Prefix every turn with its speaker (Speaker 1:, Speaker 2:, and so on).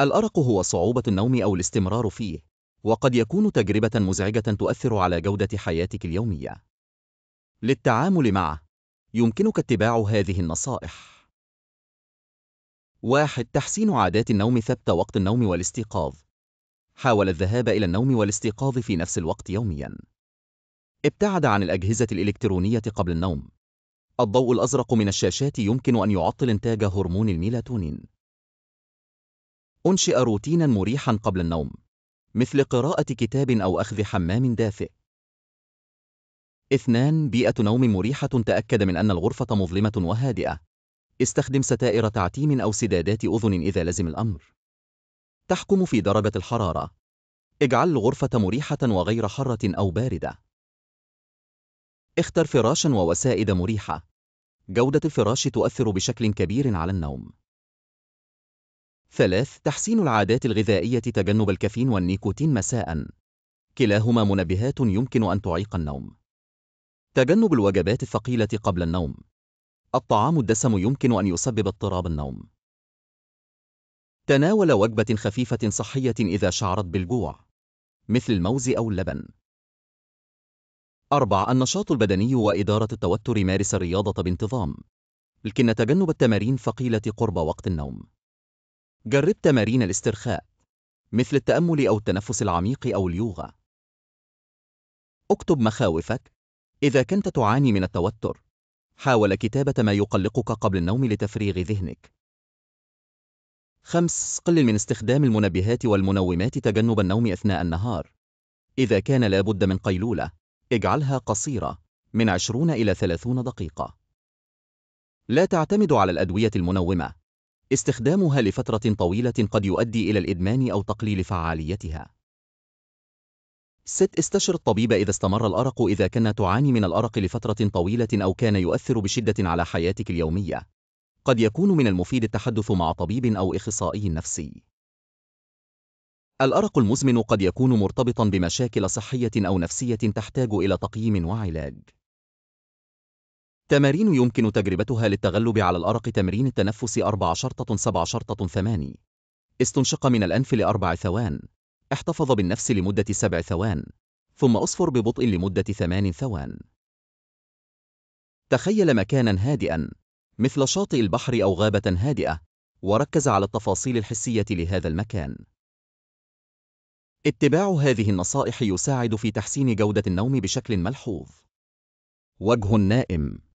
Speaker 1: الأرق هو صعوبة النوم أو الاستمرار فيه وقد يكون تجربة مزعجة تؤثر على جودة حياتك اليومية للتعامل معه يمكنك اتباع هذه النصائح 1- تحسين عادات النوم ثبت وقت النوم والاستيقاظ حاول الذهاب إلى النوم والاستيقاظ في نفس الوقت يومياً ابتعد عن الأجهزة الإلكترونية قبل النوم الضوء الأزرق من الشاشات يمكن أن يعطل إنتاج هرمون الميلاتونين أنشئ روتينا مريحا قبل النوم مثل قراءة كتاب أو أخذ حمام دافئ. اثنان بيئة نوم مريحة تأكد من أن الغرفة مظلمة وهادئة. استخدم ستائر تعتيم أو سدادات أذن إذا لزم الأمر. تحكم في درجة الحرارة. اجعل الغرفة مريحة وغير حارة أو باردة. اختر فراشا ووسائد مريحة. جودة الفراش تؤثر بشكل كبير على النوم. ثلاث تحسين العادات الغذائية تجنب الكافيين والنيكوتين مساء كلاهما منبهات يمكن أن تعيق النوم تجنب الوجبات الثقيلة قبل النوم الطعام الدسم يمكن أن يسبب اضطراب النوم تناول وجبة خفيفة صحية إذا شعرت بالجوع مثل الموز أو اللبن أربع النشاط البدني وإدارة التوتر مارس الرياضة بانتظام لكن تجنب التمارين ثقيلة قرب وقت النوم جرب تمارين الاسترخاء مثل التأمل أو التنفس العميق أو اليوغا. اكتب مخاوفك إذا كنت تعاني من التوتر. حاول كتابة ما يقلقك قبل النوم لتفريغ ذهنك. 5. قلل من استخدام المنبهات والمنومات تجنب النوم أثناء النهار. إذا كان لابد من قيلولة، اجعلها قصيرة من 20 إلى 30 دقيقة. لا تعتمد على الأدوية المنومة استخدامها لفترة طويلة قد يؤدي إلى الإدمان أو تقليل فعاليتها. ست استشر الطبيب إذا استمر الأرق إذا كان تعاني من الأرق لفترة طويلة أو كان يؤثر بشدة على حياتك اليومية. قد يكون من المفيد التحدث مع طبيب أو إخصائي نفسي. الأرق المزمن قد يكون مرتبطا بمشاكل صحية أو نفسية تحتاج إلى تقييم وعلاج. تمارين يمكن تجربتها للتغلب على الأرق تمرين التنفس 4 شرطة 7 شرطة 8 استنشق من الأنف لأربع ثوان احتفظ بالنفس لمدة سبع ثوان ثم أصفر ببطء لمدة ثمان ثوان تخيل مكانا هادئا مثل شاطئ البحر أو غابة هادئة وركز على التفاصيل الحسية لهذا المكان اتباع هذه النصائح يساعد في تحسين جودة النوم بشكل ملحوظ وجه النائم